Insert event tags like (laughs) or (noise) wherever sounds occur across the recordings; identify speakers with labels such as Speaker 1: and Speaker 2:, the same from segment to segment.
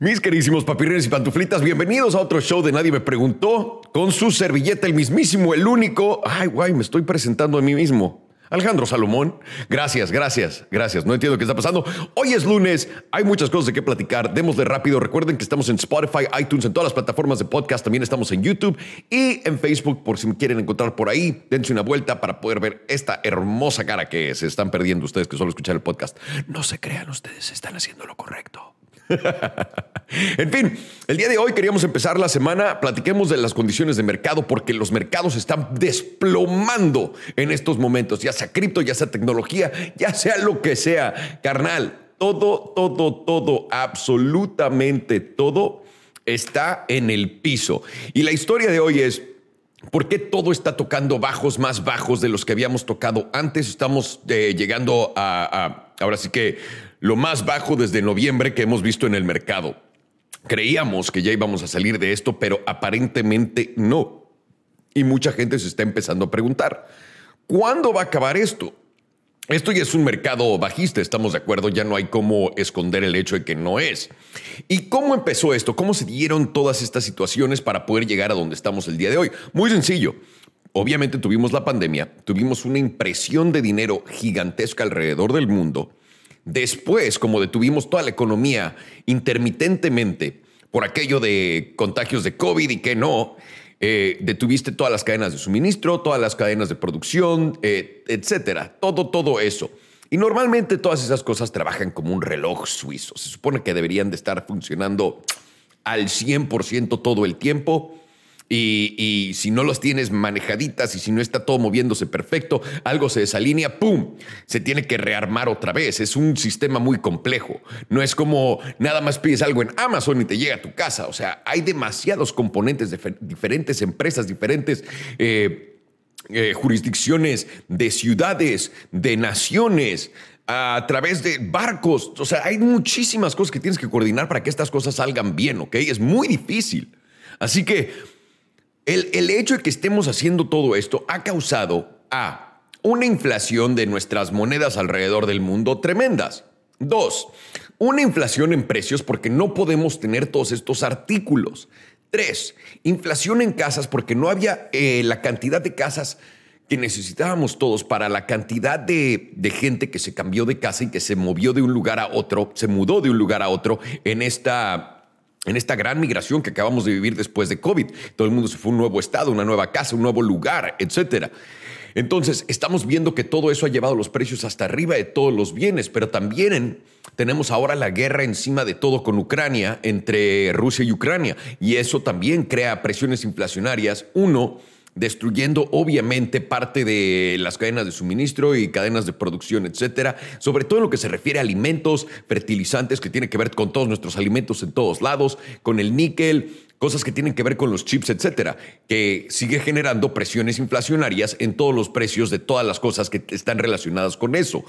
Speaker 1: Mis queridísimos papirres y pantuflitas, bienvenidos a otro show de Nadie Me Preguntó, con su servilleta, el mismísimo, el único. Ay, guay, me estoy presentando a mí mismo. Alejandro Salomón, gracias, gracias, gracias. No entiendo qué está pasando. Hoy es lunes, hay muchas cosas de qué platicar. Démosle rápido. Recuerden que estamos en Spotify, iTunes, en todas las plataformas de podcast. También estamos en YouTube y en Facebook, por si me quieren encontrar por ahí. Dense una vuelta para poder ver esta hermosa cara que se están perdiendo ustedes que solo escuchan el podcast. No se crean, ustedes están haciendo lo correcto. (laughs) en fin, el día de hoy queríamos empezar la semana, platiquemos de las condiciones de mercado porque los mercados están desplomando en estos momentos, ya sea cripto, ya sea tecnología, ya sea lo que sea, carnal. Todo, todo, todo, absolutamente todo está en el piso. Y la historia de hoy es, ¿Por qué todo está tocando bajos más bajos de los que habíamos tocado antes? Estamos eh, llegando a, a, ahora sí que lo más bajo desde noviembre que hemos visto en el mercado. Creíamos que ya íbamos a salir de esto, pero aparentemente no. Y mucha gente se está empezando a preguntar, ¿cuándo va a acabar esto? Esto ya es un mercado bajista, estamos de acuerdo, ya no hay cómo esconder el hecho de que no es. ¿Y cómo empezó esto? ¿Cómo se dieron todas estas situaciones para poder llegar a donde estamos el día de hoy? Muy sencillo. Obviamente tuvimos la pandemia, tuvimos una impresión de dinero gigantesca alrededor del mundo Después, como detuvimos toda la economía intermitentemente por aquello de contagios de COVID y que no, eh, detuviste todas las cadenas de suministro, todas las cadenas de producción, eh, etcétera. Todo, todo eso. Y normalmente todas esas cosas trabajan como un reloj suizo. Se supone que deberían de estar funcionando al 100% todo el tiempo y, si no los tienes manejaditas y si no está todo moviéndose perfecto, algo se desalinea, ¡pum! Se tiene que rearmar otra vez. Es un sistema muy complejo. No es como nada más pides algo en Amazon y te llega a tu casa. O sea, hay demasiados componentes de diferentes empresas, diferentes... Eh, eh, jurisdicciones, de ciudades, de naciones, a través de barcos. O sea, hay muchísimas cosas que tienes que coordinar para que estas cosas salgan bien, ¿ok? Es muy difícil. Así que el, hecho de que estemos haciendo todo esto ha causado A. Una inflación de nuestras monedas alrededor del mundo tremendas. Dos, una inflación en precios porque no podemos tener todos estos artículos. Tres, inflación en casas porque no había eh, la cantidad de casas que necesitábamos todos para la cantidad de, de, gente que se cambió de casa y que se movió de un lugar a otro, se mudó de un lugar a otro en esta en esta gran migración que acabamos de vivir después de COVID. Todo el mundo se fue a un nuevo estado, una nueva casa, un nuevo lugar, etcétera. Entonces, estamos viendo que todo eso ha llevado los precios hasta arriba de todos los bienes, pero también tenemos ahora la guerra encima de todo con Ucrania, entre Rusia y Ucrania, y eso también crea presiones inflacionarias. Uno, destruyendo obviamente parte de las cadenas de suministro y cadenas de producción, etcétera, sobre todo en lo que se refiere a alimentos, fertilizantes, que tiene que ver con todos nuestros alimentos en todos lados, con el níquel, cosas que tienen que ver con los chips, etcétera, que sigue generando presiones inflacionarias en todos los precios de todas las cosas que están relacionadas con eso.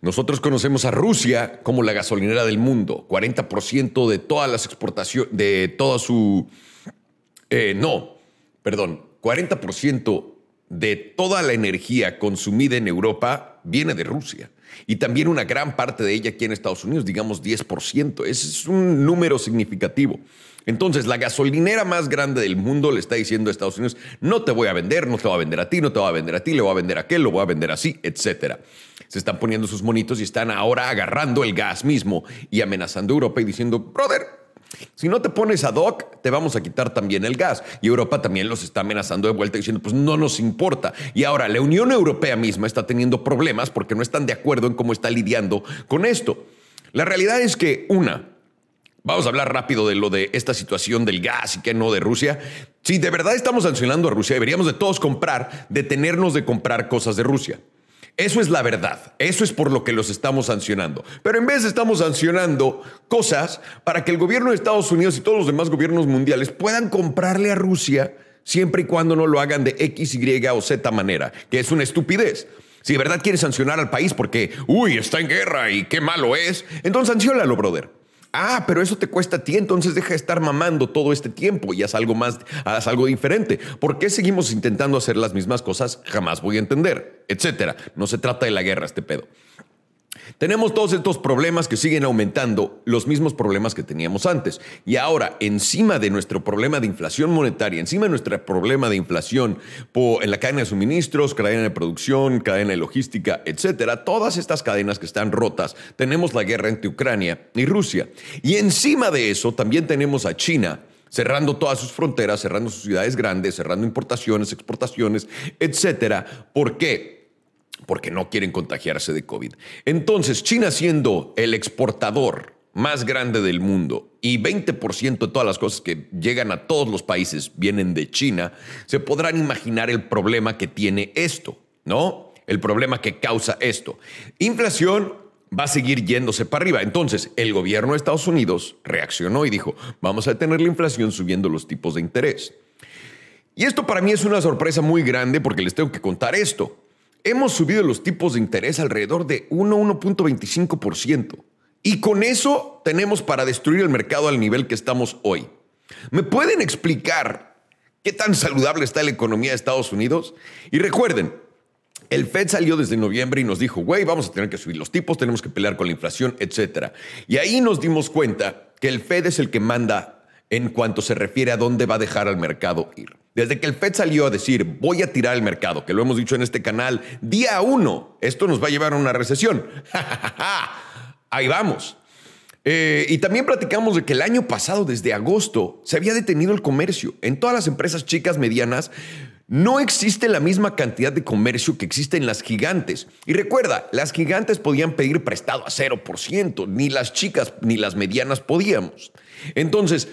Speaker 1: Nosotros conocemos a Rusia como la gasolinera del mundo, 40% de todas las exportaciones, de toda su... Eh, no, perdón, 40% de toda la energía consumida en Europa viene de Rusia. Y también una gran parte de ella aquí en Estados Unidos, digamos 10%. es un número significativo. Entonces, la gasolinera más grande del mundo le está diciendo a Estados Unidos, no te voy a vender, no te voy a vender a ti, no te voy a vender a ti, le voy a vender a aquel, lo voy a vender así, etc. Se están poniendo sus monitos y están ahora agarrando el gas mismo y amenazando a Europa y diciendo, brother, si no te pones a hoc, te vamos a quitar también el gas. Y Europa también los está amenazando de vuelta diciendo, pues no nos importa. Y ahora la Unión Europea misma está teniendo problemas porque no están de acuerdo en cómo está lidiando con esto. La realidad es que, una, Vamos a hablar rápido de lo de esta situación del gas y que no de Rusia. Si de verdad estamos sancionando a Rusia, deberíamos de todos comprar, detenernos de comprar cosas de Rusia. Eso es la verdad, eso es por lo que los estamos sancionando. Pero en vez estamos sancionando cosas para que el gobierno de Estados Unidos y todos los demás gobiernos mundiales puedan comprarle a Rusia siempre y cuando no lo hagan de X, Y o Z manera, que es una estupidez. Si de verdad quieres sancionar al país porque, uy, está en guerra y qué malo es, entonces sancionalo, brother. Ah, pero eso te cuesta a ti, entonces deja de estar mamando todo este tiempo y haz algo más, haz algo diferente. ¿Por qué seguimos intentando hacer las mismas cosas? Jamás voy a entender, etcétera. No se trata de la guerra este pedo. Tenemos todos estos problemas que siguen aumentando, los mismos problemas que teníamos antes. Y ahora, encima de nuestro problema de inflación monetaria, encima de nuestro problema de inflación en la cadena de suministros, cadena de producción, cadena de logística, etcétera, todas estas cadenas que están rotas, tenemos la guerra entre Ucrania y Rusia. Y encima de eso, también tenemos a China cerrando todas sus fronteras, cerrando sus ciudades grandes, cerrando importaciones, exportaciones, etcétera. ¿Por qué? porque no quieren contagiarse de COVID. Entonces, China siendo el exportador más grande del mundo y 20% de todas las cosas que llegan a todos los países vienen de China, se podrán imaginar el problema que tiene esto, ¿no? El problema que causa esto. Inflación va a seguir yéndose para arriba. Entonces, el gobierno de Estados Unidos reaccionó y dijo, vamos a detener la inflación subiendo los tipos de interés. Y esto para mí es una sorpresa muy grande porque les tengo que contar esto. Hemos subido los tipos de interés alrededor de 1, 1.25%. Y con eso tenemos para destruir el mercado al nivel que estamos hoy. ¿Me pueden explicar qué tan saludable está la economía de Estados Unidos? Y recuerden, el Fed salió desde noviembre y nos dijo, güey, vamos a tener que subir los tipos, tenemos que pelear con la inflación, etc. Y ahí nos dimos cuenta que el Fed es el que manda en cuanto se refiere a dónde va a dejar al mercado ir. Desde que el Fed salió a decir voy a tirar el mercado, que lo hemos dicho en este canal, día uno, esto nos va a llevar a una recesión. (laughs) Ahí vamos. Eh, y también platicamos de que el año pasado, desde agosto, se había detenido el comercio. En todas las empresas chicas, medianas, no existe la misma cantidad de comercio que existe en las gigantes. Y recuerda, las gigantes podían pedir prestado a 0%, ni las chicas ni las medianas podíamos. Entonces,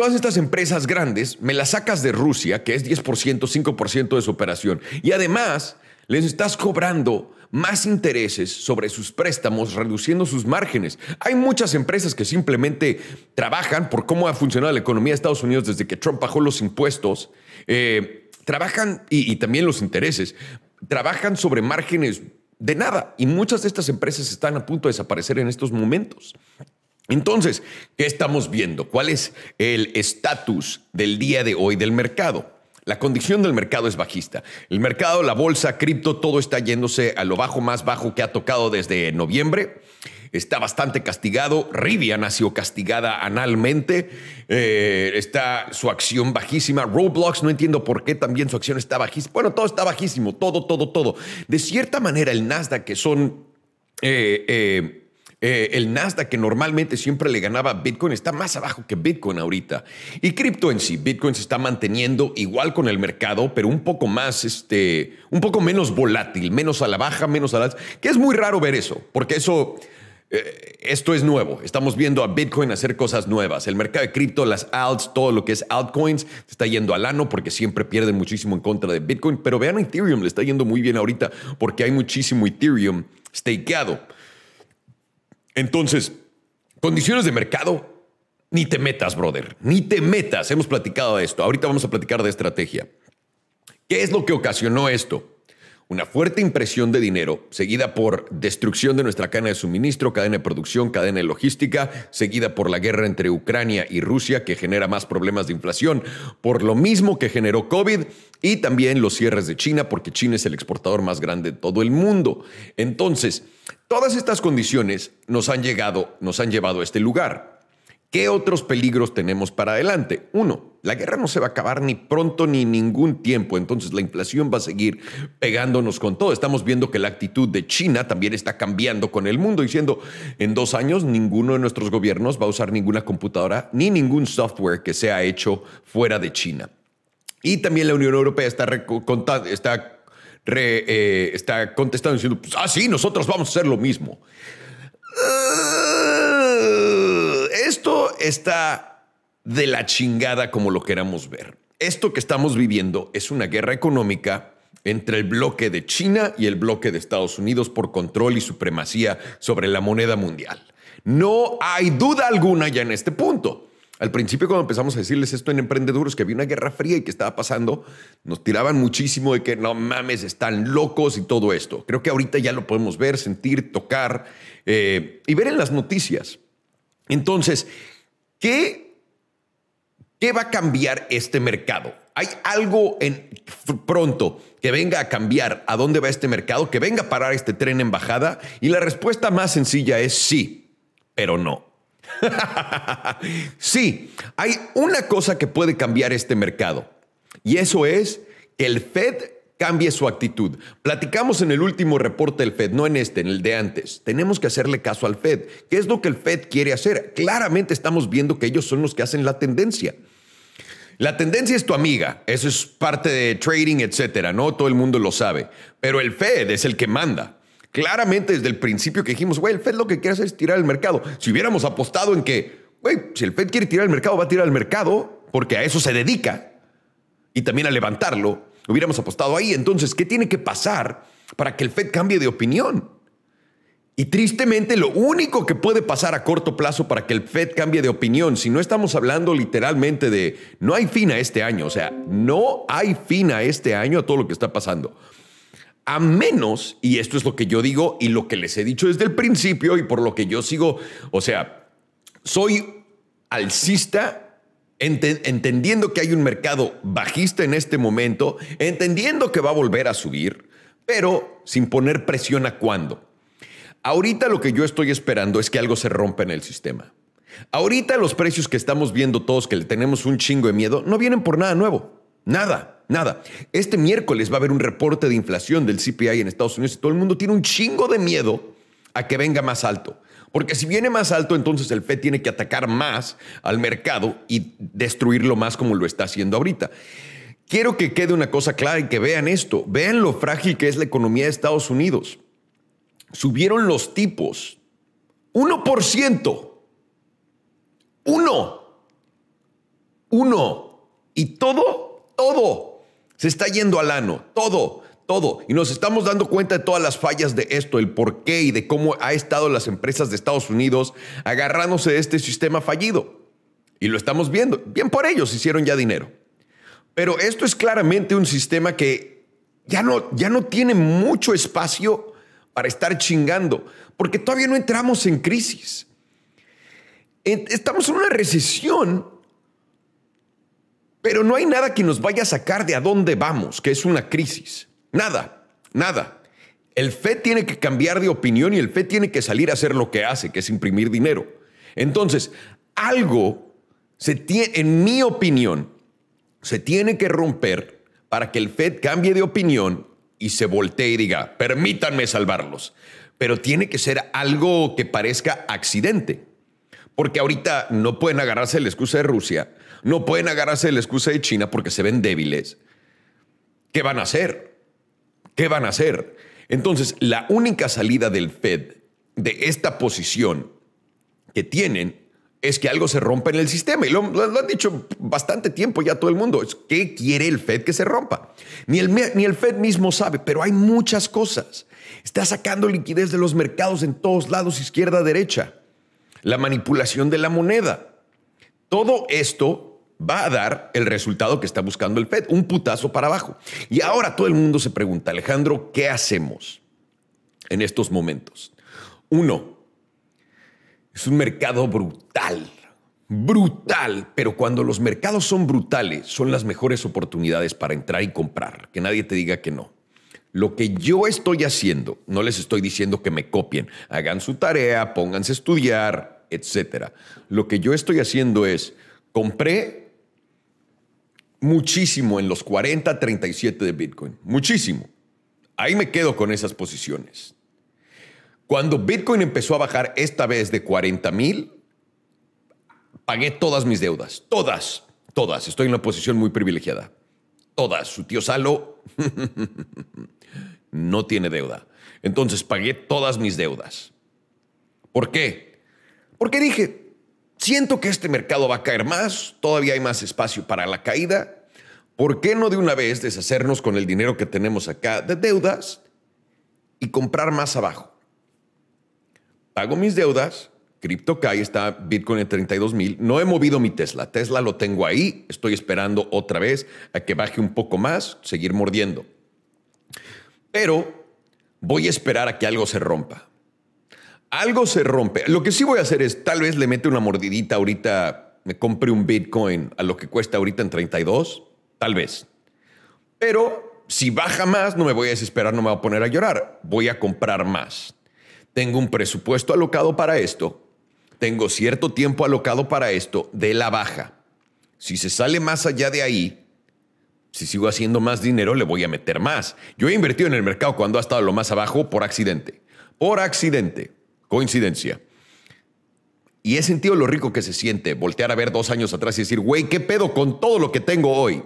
Speaker 1: Todas estas empresas grandes me las sacas de Rusia, que es 10%, 5% de su operación. Y además les estás cobrando más intereses sobre sus préstamos, reduciendo sus márgenes. Hay muchas empresas que simplemente trabajan por cómo ha funcionado la economía de Estados Unidos desde que Trump bajó los impuestos. Eh, trabajan, y, y también los intereses, trabajan sobre márgenes de nada. Y muchas de estas empresas están a punto de desaparecer en estos momentos. Entonces, ¿qué estamos viendo? ¿Cuál es el estatus del día de hoy del mercado? La condición del mercado es bajista. El mercado, la bolsa, cripto, todo está yéndose a lo bajo más bajo que ha tocado desde noviembre. Está bastante castigado. Rivian ha sido castigada analmente. Eh, está su acción bajísima. Roblox, no entiendo por qué también su acción está bajísima. Bueno, todo está bajísimo. Todo, todo, todo. De cierta manera, el Nasdaq, que son eh, eh, eh, el Nasdaq, que normalmente siempre le ganaba Bitcoin, está más abajo que Bitcoin ahorita. Y cripto en sí, Bitcoin se está manteniendo igual con el mercado, pero un poco más, este, un poco menos volátil, menos a la baja, menos a la... Que es muy raro ver eso, porque eso... Eh, esto es nuevo. Estamos viendo a Bitcoin hacer cosas nuevas. El mercado de cripto, las alts, todo lo que es altcoins, está yendo al ano porque siempre pierden muchísimo en contra de Bitcoin. Pero vean Ethereum, le está yendo muy bien ahorita porque hay muchísimo Ethereum stakeado. Entonces, condiciones de mercado, ni te metas, brother, ni te metas. Hemos platicado de esto. Ahorita vamos a platicar de estrategia. ¿Qué es lo que ocasionó esto? Una fuerte impresión de dinero, seguida por destrucción de nuestra cadena de suministro, cadena de producción, cadena de logística, seguida por la guerra entre Ucrania y Rusia, que genera más problemas de inflación, por lo mismo que generó COVID, y también los cierres de China, porque China es el exportador más grande de todo el mundo. Entonces, Todas estas condiciones nos han, llegado, nos han llevado a este lugar. ¿Qué otros peligros tenemos para adelante? Uno, la guerra no se va a acabar ni pronto ni ningún tiempo, entonces la inflación va a seguir pegándonos con todo. Estamos viendo que la actitud de China también está cambiando con el mundo, diciendo en dos años ninguno de nuestros gobiernos va a usar ninguna computadora ni ningún software que sea hecho fuera de China. Y también la Unión Europea está, está eh, está contestando diciendo, pues, ah, sí, nosotros vamos a hacer lo mismo. Ah, esto está de la chingada como lo queramos ver. Esto que estamos viviendo es una guerra económica entre el bloque de China y el bloque de Estados Unidos por control y supremacía sobre la moneda mundial. No hay duda alguna ya en este punto. Al principio, cuando empezamos a decirles esto en Emprendeduros, que había una guerra fría y que estaba pasando, nos tiraban muchísimo de que no mames, están locos y todo esto. Creo que ahorita ya lo podemos ver, sentir, tocar eh, y ver en las noticias. Entonces, ¿qué, ¿qué va a cambiar este mercado? ¿Hay algo en pronto que venga a cambiar a dónde va este mercado, que venga a parar este tren en bajada? Y la respuesta más sencilla es sí, pero no. (laughs) sí, hay una cosa que puede cambiar este mercado y eso es que el Fed cambie su actitud. Platicamos en el último reporte del Fed, no en este, en el de antes. Tenemos que hacerle caso al Fed. ¿Qué es lo que el Fed quiere hacer? Claramente estamos viendo que ellos son los que hacen la tendencia. La tendencia es tu amiga, eso es parte de trading, etcétera, ¿no? Todo el mundo lo sabe, pero el Fed es el que manda. Claramente desde el principio que dijimos, güey, el Fed lo que quiere hacer es tirar el mercado. Si hubiéramos apostado en que, güey, si el Fed quiere tirar el mercado, va a tirar el mercado, porque a eso se dedica, y también a levantarlo, hubiéramos apostado ahí. Entonces, ¿qué tiene que pasar para que el Fed cambie de opinión? Y tristemente, lo único que puede pasar a corto plazo para que el Fed cambie de opinión, si no estamos hablando literalmente de no hay fin a este año, o sea, no hay fin a este año a todo lo que está pasando a menos, y esto es lo que yo digo y lo que les he dicho desde el principio y por lo que yo sigo, o sea, soy alcista entendiendo que hay un mercado bajista en este momento, entendiendo que va a volver a subir, pero sin poner presión a cuándo. Ahorita lo que yo estoy esperando es que algo se rompa en el sistema. Ahorita los precios que estamos viendo todos, que le tenemos un chingo de miedo, no vienen por nada nuevo. Nada, nada. Este miércoles va a haber un reporte de inflación del CPI en Estados Unidos y todo el mundo tiene un chingo de miedo a que venga más alto. Porque si viene más alto, entonces el FED tiene que atacar más al mercado y destruirlo más como lo está haciendo ahorita. Quiero que quede una cosa clara y que vean esto. Vean lo frágil que es la economía de Estados Unidos. Subieron los tipos 1%. 1. 1. Y todo todo se está yendo al ano, todo, todo. Y nos estamos dando cuenta de todas las fallas de esto, el por qué y de cómo ha estado las empresas de Estados Unidos agarrándose de este sistema fallido. Y lo estamos viendo. Bien por ellos, hicieron ya dinero. Pero esto es claramente un sistema que ya no, ya no tiene mucho espacio para estar chingando, porque todavía no entramos en crisis. Estamos en una recesión pero no hay nada que nos vaya a sacar de a dónde vamos, que es una crisis. Nada, nada. El FED tiene que cambiar de opinión y el FED tiene que salir a hacer lo que hace, que es imprimir dinero. Entonces, algo se tiene, en mi opinión, se tiene que romper para que el FED cambie de opinión y se voltee y diga, permítanme salvarlos. Pero tiene que ser algo que parezca accidente. Porque ahorita no pueden agarrarse la excusa de Rusia no pueden agarrarse la excusa de China porque se ven débiles. ¿Qué van a hacer? ¿Qué van a hacer? Entonces, la única salida del Fed de esta posición que tienen es que algo se rompa en el sistema. Y lo, han dicho bastante tiempo ya todo el mundo. ¿Qué quiere el Fed que se rompa? Ni el, ni el Fed mismo sabe, pero hay muchas cosas. Está sacando liquidez de los mercados en todos lados, izquierda, derecha. La manipulación de la moneda. Todo esto va a dar el resultado que está buscando el Fed, un putazo para abajo. Y ahora todo el mundo se pregunta, Alejandro, ¿qué hacemos en estos momentos? Uno, es un mercado brutal, brutal, pero cuando los mercados son brutales, son las mejores oportunidades para entrar y comprar, que nadie te diga que no. Lo que yo estoy haciendo, no les estoy diciendo que me copien, hagan su tarea, pónganse a estudiar, etc. Lo que yo estoy haciendo es, compré muchísimo en los 40, 37 de Bitcoin. Muchísimo. Ahí me quedo con esas posiciones. Cuando Bitcoin empezó a bajar esta vez de 40 mil, pagué todas mis deudas. Todas, todas. Estoy en una posición muy privilegiada. Todas. Su tío Salo (laughs) no tiene deuda. Entonces pagué todas mis deudas. ¿Por qué? Porque dije, Siento que este mercado va a caer más, todavía hay más espacio para la caída. ¿Por qué no de una vez deshacernos con el dinero que tenemos acá de deudas y comprar más abajo? Pago mis deudas, CryptoKai está Bitcoin en 32 mil, no he movido mi Tesla, Tesla lo tengo ahí, estoy esperando otra vez a que baje un poco más, seguir mordiendo. Pero voy a esperar a que algo se rompa. Algo se rompe. Lo que sí voy a hacer es, tal vez le mete una mordidita ahorita, me compre un Bitcoin a lo que cuesta ahorita en 32, tal vez. Pero si baja más, no me voy a desesperar, no me voy a poner a llorar, voy a comprar más. Tengo un presupuesto alocado para esto, tengo cierto tiempo alocado para esto de la baja. Si se sale más allá de ahí, si sigo haciendo más dinero, le voy a meter más. Yo he invertido en el mercado cuando ha estado lo más abajo por accidente. Por accidente. Coincidencia. Y he sentido lo rico que se siente voltear a ver dos años atrás y decir, güey, ¿qué pedo con todo lo que tengo hoy?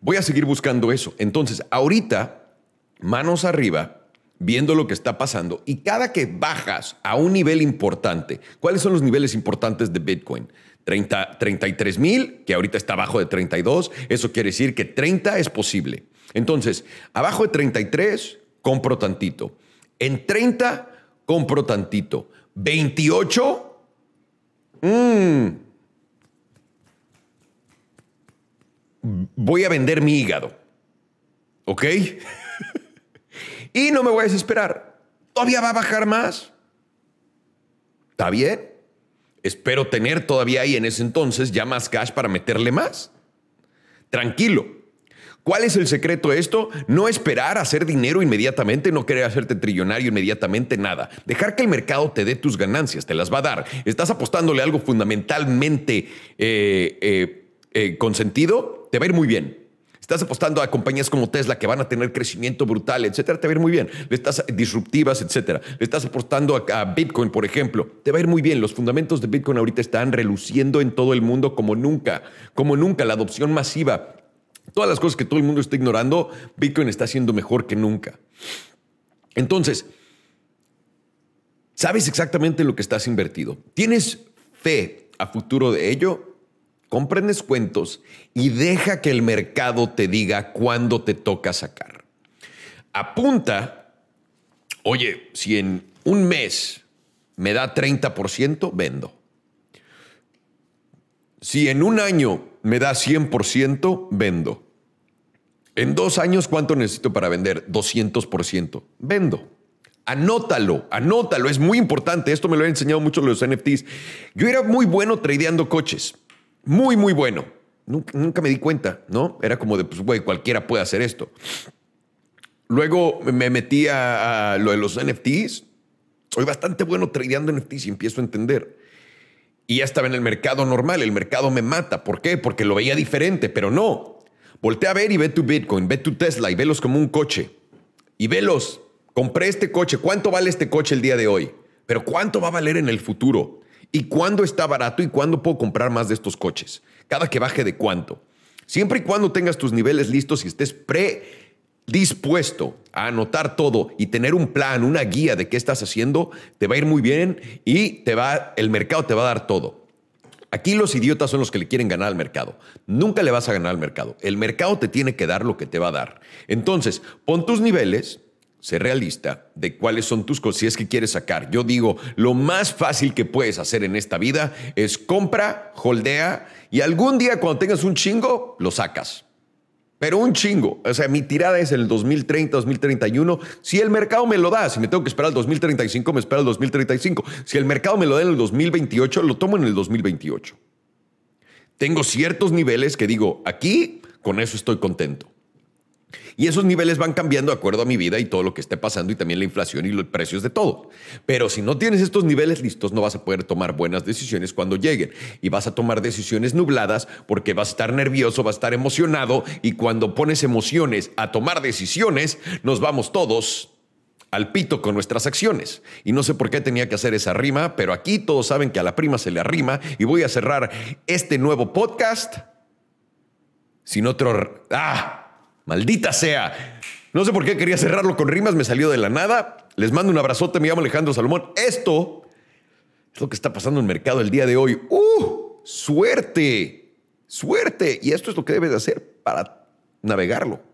Speaker 1: Voy a seguir buscando eso. Entonces, ahorita, manos arriba, viendo lo que está pasando, y cada que bajas a un nivel importante, ¿cuáles son los niveles importantes de Bitcoin? 30, 33 mil, que ahorita está abajo de 32, eso quiere decir que 30 es posible. Entonces, abajo de 33, compro tantito. En 30 compro tantito. 28. Mm, voy a vender mi hígado. ¿Ok? (laughs) y no me voy a desesperar. Todavía va a bajar más. ¿Está bien? Espero tener todavía ahí en ese entonces ya más cash para meterle más. Tranquilo. ¿Cuál es el secreto de esto? No esperar a hacer dinero inmediatamente, no querer hacerte trillonario inmediatamente, nada. Dejar que el mercado te dé tus ganancias, te las va a dar. Estás apostándole a algo fundamentalmente eh, eh, eh, consentido? con sentido, te va a ir muy bien. Estás apostando a compañías como Tesla que van a tener crecimiento brutal, etcétera, te va a ir muy bien. Le estás disruptivas, etcétera. Le estás apostando a, Bitcoin, por ejemplo, te va a ir muy bien. Los fundamentos de Bitcoin ahorita están reluciendo en todo el mundo como nunca, como nunca. La adopción masiva Todas las cosas que todo el mundo está ignorando, Bitcoin está siendo mejor que nunca. Entonces, sabes exactamente lo que estás invertido. Tienes fe a futuro de ello. ¿Comprendes cuentos? y deja que el mercado te diga cuándo te toca sacar. Apunta, oye, si en un mes me da 30%, vendo. Si en un año me da 100%, vendo. En dos años, ¿cuánto necesito para vender? 200%, vendo. Anótalo, anótalo, es muy importante. Esto me lo han enseñado mucho los NFTs. Yo era muy bueno tradeando coches, muy, muy bueno. Nunca, me di cuenta, ¿no? Era como de, pues, güey, cualquiera puede hacer esto. Luego me metí a, a lo de los NFTs. Soy bastante bueno tradeando NFTs y empiezo a entender. Y ya estaba en el mercado normal, el mercado me mata. ¿Por qué? Porque lo veía diferente, pero no. Voltea a ver y ve tu Bitcoin, ve tu Tesla y velos como un coche. Y velos, compré este coche, ¿cuánto vale este coche el día de hoy? Pero ¿cuánto va a valer en el futuro? ¿Y cuándo está barato y cuándo puedo comprar más de estos coches? Cada que baje de cuánto. Siempre y cuando tengas tus niveles listos y estés pre dispuesto a anotar todo y tener un plan, una guía de qué estás haciendo, te va a ir muy bien y te va, el mercado te va a dar todo. Aquí los idiotas son los que le quieren ganar al mercado. Nunca le vas a ganar al mercado. El mercado te tiene que dar lo que te va a dar. Entonces, pon tus niveles, sé realista de cuáles son tus cosas que quieres sacar. Yo digo, lo más fácil que puedes hacer en esta vida es compra, holdea y algún día cuando tengas un chingo, lo sacas pero un chingo. O sea, mi tirada es en el 2030, 2031. Si el mercado me lo da, si me tengo que esperar al 2035, me espero al 2035. Si el mercado me lo da en el 2028, lo tomo en el 2028. Tengo ciertos niveles que digo, aquí con eso estoy contento. Y esos niveles van cambiando de acuerdo a mi vida y todo lo que esté pasando y también la inflación y los precios de todo. Pero si no tienes estos niveles listos, no vas a poder tomar buenas decisiones cuando lleguen. Y vas a tomar decisiones nubladas porque vas a estar nervioso, vas a estar emocionado y cuando pones emociones a tomar decisiones, nos vamos todos al pito con nuestras acciones. Y no sé por qué tenía que hacer esa rima, pero aquí todos saben que a la prima se le arrima y voy a cerrar este nuevo podcast sin otro... ¡Ah! Maldita sea. No sé por qué quería cerrarlo con rimas, me salió de la nada. Les mando un abrazote, me llamo Alejandro Salomón. Esto es lo que está pasando en el mercado el día de hoy. ¡Uh! ¡Suerte! ¡Suerte! Y esto es lo que debes hacer para navegarlo.